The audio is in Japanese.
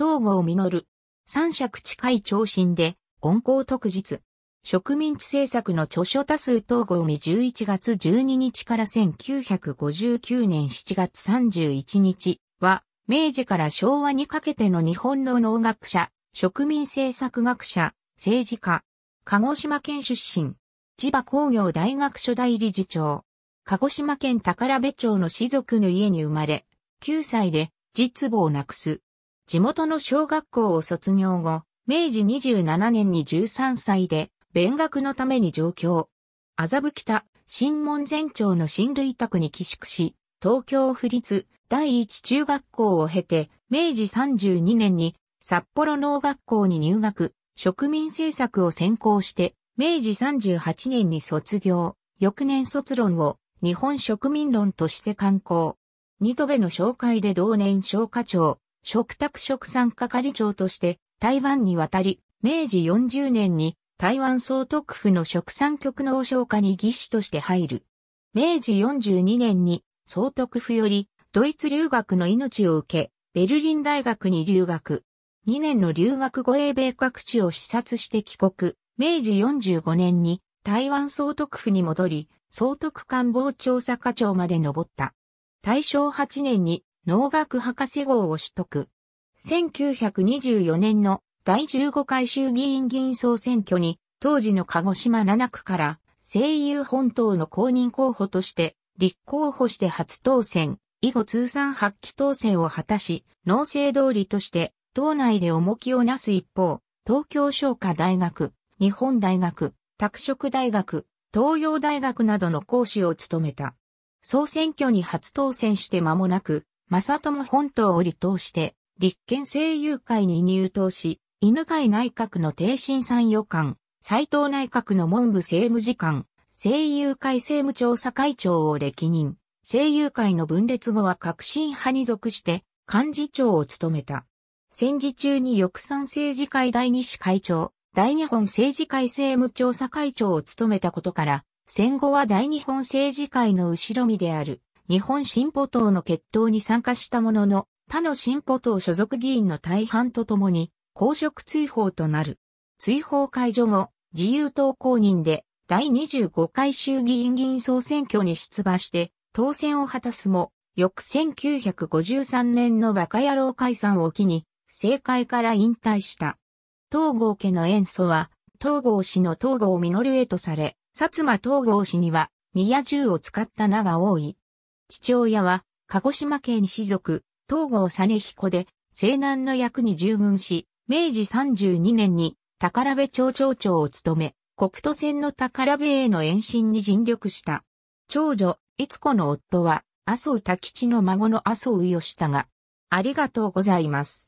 東郷実。三尺近い長身で、温厚特実。植民地政策の著書多数東郷見11月12日から1959年7月31日は、明治から昭和にかけての日本の農学者、植民政策学者、政治家、鹿児島県出身、千葉工業大学初代理事長、鹿児島県宝部町の士族の家に生まれ、9歳で実母を亡くす。地元の小学校を卒業後、明治27年に13歳で、勉学のために上京。麻布北、新門前町の親類宅に寄宿し、東京府立第一中学校を経て、明治32年に札幌農学校に入学、植民政策を専攻して、明治38年に卒業、翌年卒論を日本植民論として刊行。二戸部の紹介で同年商課長、食卓食産係長として台湾に渡り、明治40年に台湾総督府の食産局の王将課に技師として入る。明治42年に総督府よりドイツ留学の命を受け、ベルリン大学に留学。2年の留学後英米各地を視察して帰国。明治45年に台湾総督府に戻り、総督官房調査課長まで登った。大正8年に農学博士号を取得。1924年の第15回衆議院議員総選挙に、当時の鹿児島7区から声優本党の公認候補として、立候補して初当選、以後通算8期当選を果たし、農政通りとして、党内で重きをなす一方、東京商科大学、日本大学、拓殖大学、東洋大学などの講師を務めた。総選挙に初当選して間もなく、正友本島を離党して、立憲政友会に入党し、犬飼内閣の定身参与官、斎藤内閣の文部政務次官、政友会政務調査会長を歴任、政友会の分裂後は革新派に属して、幹事長を務めた。戦時中に翼賛政治会第二支会長、大日本政治会政務調査会長を務めたことから、戦後は大日本政治会の後ろ身である。日本進歩党の決闘に参加したものの、他の進歩党所属議員の大半とともに、公職追放となる。追放解除後、自由党公認で第25回衆議院議員総選挙に出馬して当選を果たすも、翌1953年のバカ野郎解散を機に、政界から引退した。東郷家の演奏は、東郷氏の東郷実へとされ、薩摩東郷氏には、宮銃を使った名が多い。父親は、鹿児島県士族、東郷実彦で、西南の役に従軍し、明治32年に、宝部町町長を務め、国都線の宝部への延伸に尽力した。長女、いつ子の夫は、麻生多吉の孫の麻生義がありがとうございます。